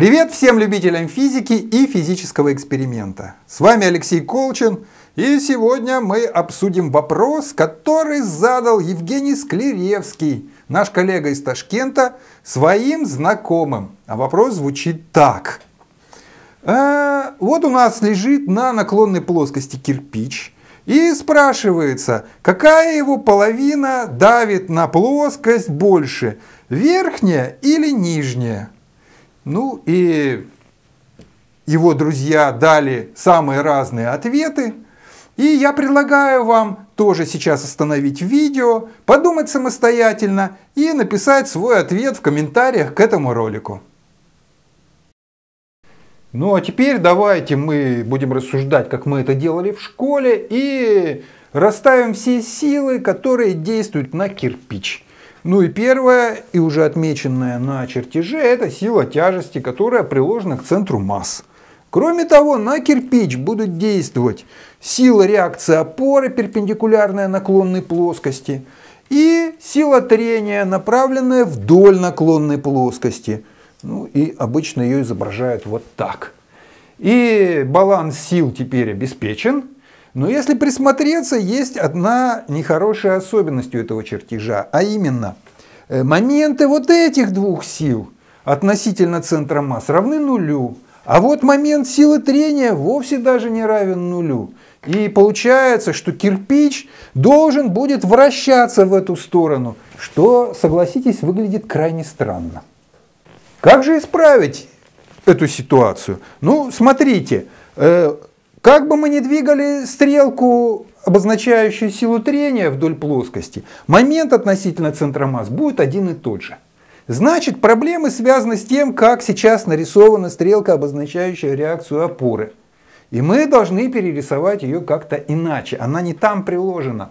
Привет всем любителям физики и физического эксперимента. С вами Алексей Колчин, и сегодня мы обсудим вопрос, который задал Евгений Склеревский, наш коллега из Ташкента, своим знакомым. А вопрос звучит так. Э, вот у нас лежит на наклонной плоскости кирпич, и спрашивается, какая его половина давит на плоскость больше, верхняя или нижняя? Ну и его друзья дали самые разные ответы. И я предлагаю вам тоже сейчас остановить видео, подумать самостоятельно и написать свой ответ в комментариях к этому ролику. Ну а теперь давайте мы будем рассуждать, как мы это делали в школе и расставим все силы, которые действуют на кирпич. Ну и первое, и уже отмеченное на чертеже, это сила тяжести, которая приложена к центру масс. Кроме того, на кирпич будут действовать сила реакции опоры, перпендикулярная наклонной плоскости, и сила трения, направленная вдоль наклонной плоскости. Ну и обычно ее изображают вот так. И баланс сил теперь обеспечен – но если присмотреться, есть одна нехорошая особенность у этого чертежа, а именно э, моменты вот этих двух сил относительно центра масс равны нулю, а вот момент силы трения вовсе даже не равен нулю. И получается, что кирпич должен будет вращаться в эту сторону, что, согласитесь, выглядит крайне странно. Как же исправить эту ситуацию? Ну, смотрите, э, как бы мы ни двигали стрелку, обозначающую силу трения вдоль плоскости, момент относительно центра масс будет один и тот же. Значит, проблемы связаны с тем, как сейчас нарисована стрелка, обозначающая реакцию опоры. И мы должны перерисовать ее как-то иначе. Она не там приложена.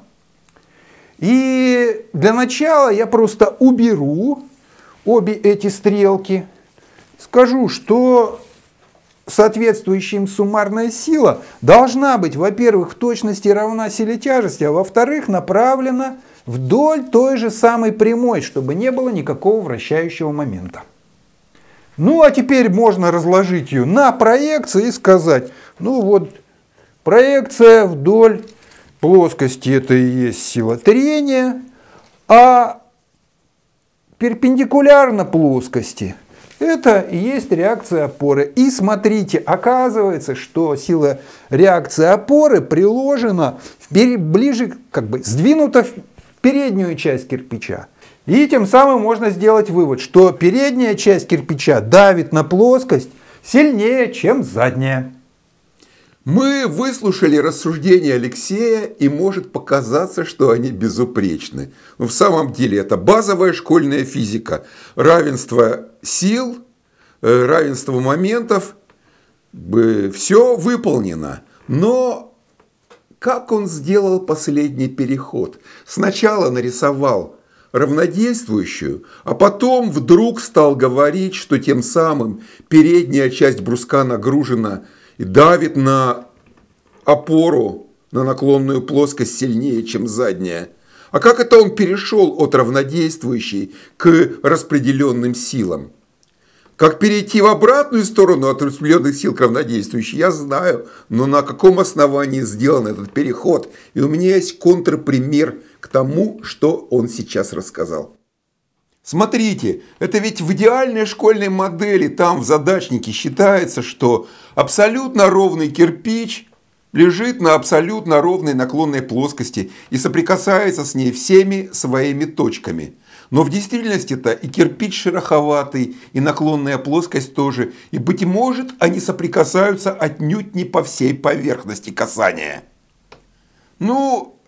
И для начала я просто уберу обе эти стрелки. Скажу, что соответствующая им суммарная сила должна быть, во-первых, в точности равна силе тяжести, а во-вторых, направлена вдоль той же самой прямой, чтобы не было никакого вращающего момента. Ну а теперь можно разложить ее на проекции и сказать, ну вот проекция вдоль плоскости это и есть сила трения, а перпендикулярно плоскости – это и есть реакция опоры. И смотрите, оказывается, что сила реакции опоры приложена ближе, как бы сдвинута в переднюю часть кирпича. И тем самым можно сделать вывод, что передняя часть кирпича давит на плоскость сильнее, чем задняя. Мы выслушали рассуждения Алексея, и может показаться, что они безупречны. Но в самом деле это базовая школьная физика. Равенство сил, э, равенство моментов, все выполнено. Но как он сделал последний переход? Сначала нарисовал равнодействующую, а потом вдруг стал говорить, что тем самым передняя часть бруска нагружена – и давит на опору, на наклонную плоскость сильнее, чем задняя. А как это он перешел от равнодействующей к распределенным силам? Как перейти в обратную сторону от распределенных сил к равнодействующей, я знаю, но на каком основании сделан этот переход. И у меня есть контрпример к тому, что он сейчас рассказал. Смотрите, это ведь в идеальной школьной модели там в задачнике считается, что абсолютно ровный кирпич лежит на абсолютно ровной наклонной плоскости и соприкасается с ней всеми своими точками. Но в действительности-то и кирпич шероховатый, и наклонная плоскость тоже, и, быть может, они соприкасаются отнюдь не по всей поверхности касания. Ну,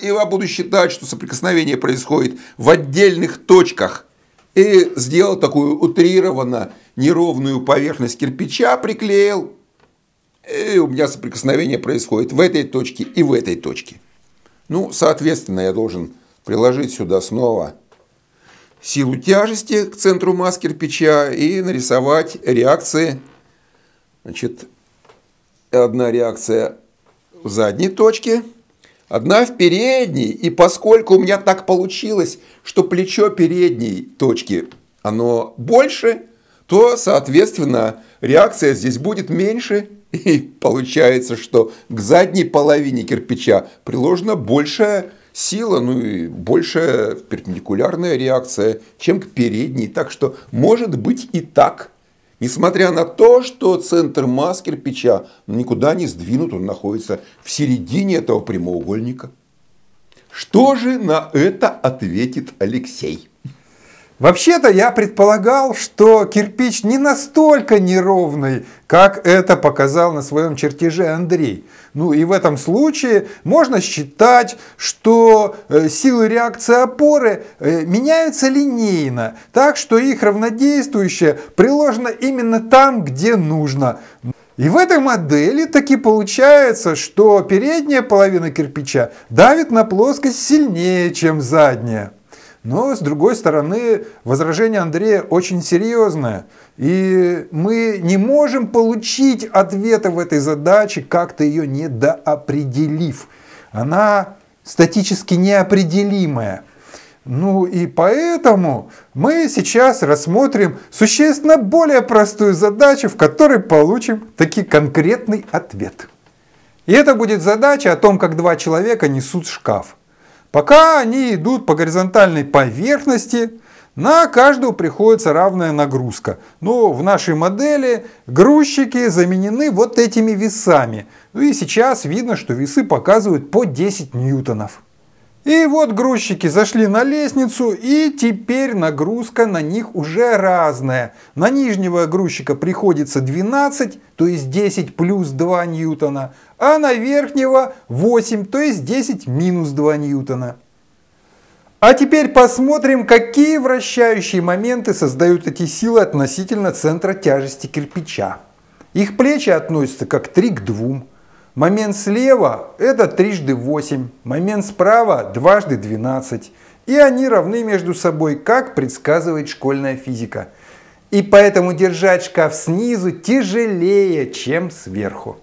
и я буду считать, что соприкосновение происходит в отдельных точках. И сделал такую утрированно неровную поверхность кирпича, приклеил. И у меня соприкосновение происходит в этой точке и в этой точке. Ну, соответственно, я должен приложить сюда снова силу тяжести к центру масс кирпича и нарисовать реакции. Значит, одна реакция в задней точке – Одна в передней, и поскольку у меня так получилось, что плечо передней точки, оно больше, то, соответственно, реакция здесь будет меньше, и получается, что к задней половине кирпича приложена большая сила, ну и большая перпендикулярная реакция, чем к передней. Так что может быть и так. Несмотря на то, что центр масс кирпича никуда не сдвинут, он находится в середине этого прямоугольника. Что же на это ответит Алексей? Вообще-то я предполагал, что кирпич не настолько неровный, как это показал на своем чертеже Андрей. Ну и в этом случае можно считать, что э, силы реакции опоры э, меняются линейно, так что их равнодействующее приложено именно там, где нужно. И в этой модели таки получается, что передняя половина кирпича давит на плоскость сильнее, чем задняя. Но, с другой стороны, возражение Андрея очень серьезное. И мы не можем получить ответа в этой задаче, как-то ее недоопределив. Она статически неопределимая. Ну и поэтому мы сейчас рассмотрим существенно более простую задачу, в которой получим таки конкретный ответ. И это будет задача о том, как два человека несут шкаф. Пока они идут по горизонтальной поверхности, на каждую приходится равная нагрузка. Но в нашей модели грузчики заменены вот этими весами. Ну и сейчас видно, что весы показывают по 10 ньютонов. И вот грузчики зашли на лестницу, и теперь нагрузка на них уже разная. На нижнего грузчика приходится 12, то есть 10 плюс 2 ньютона, а на верхнего 8, то есть 10 минус 2 ньютона. А теперь посмотрим, какие вращающие моменты создают эти силы относительно центра тяжести кирпича. Их плечи относятся как 3 к 2, Момент слева – это трижды 8, момент справа – дважды 12. И они равны между собой, как предсказывает школьная физика. И поэтому держать шкаф снизу тяжелее, чем сверху.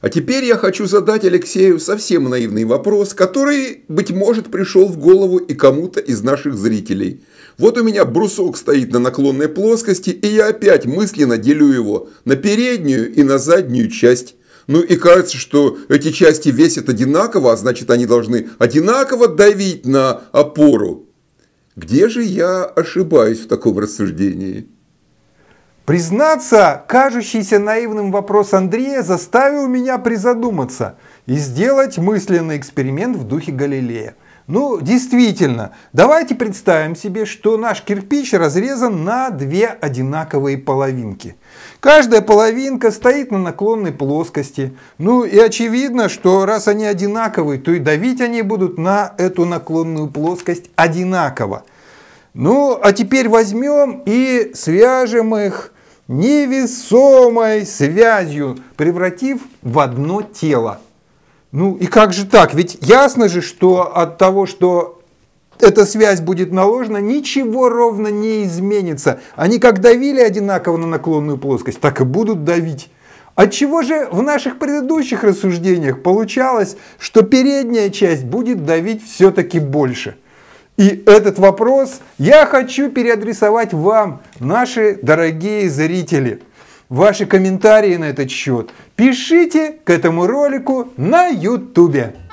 А теперь я хочу задать Алексею совсем наивный вопрос, который, быть может, пришел в голову и кому-то из наших зрителей. Вот у меня брусок стоит на наклонной плоскости, и я опять мысленно делю его на переднюю и на заднюю часть. Ну и кажется, что эти части весят одинаково, а значит они должны одинаково давить на опору. Где же я ошибаюсь в таком рассуждении? Признаться, кажущийся наивным вопрос Андрея заставил меня призадуматься и сделать мысленный эксперимент в духе Галилея – ну, действительно, давайте представим себе, что наш кирпич разрезан на две одинаковые половинки. Каждая половинка стоит на наклонной плоскости. Ну и очевидно, что раз они одинаковые, то и давить они будут на эту наклонную плоскость одинаково. Ну, а теперь возьмем и свяжем их невесомой связью, превратив в одно тело. Ну и как же так? Ведь ясно же, что от того, что эта связь будет наложена, ничего ровно не изменится. Они как давили одинаково на наклонную плоскость, так и будут давить. Отчего же в наших предыдущих рассуждениях получалось, что передняя часть будет давить все-таки больше? И этот вопрос я хочу переадресовать вам, наши дорогие зрители – ваши комментарии на этот счет. Пишите к этому ролику на YouTube.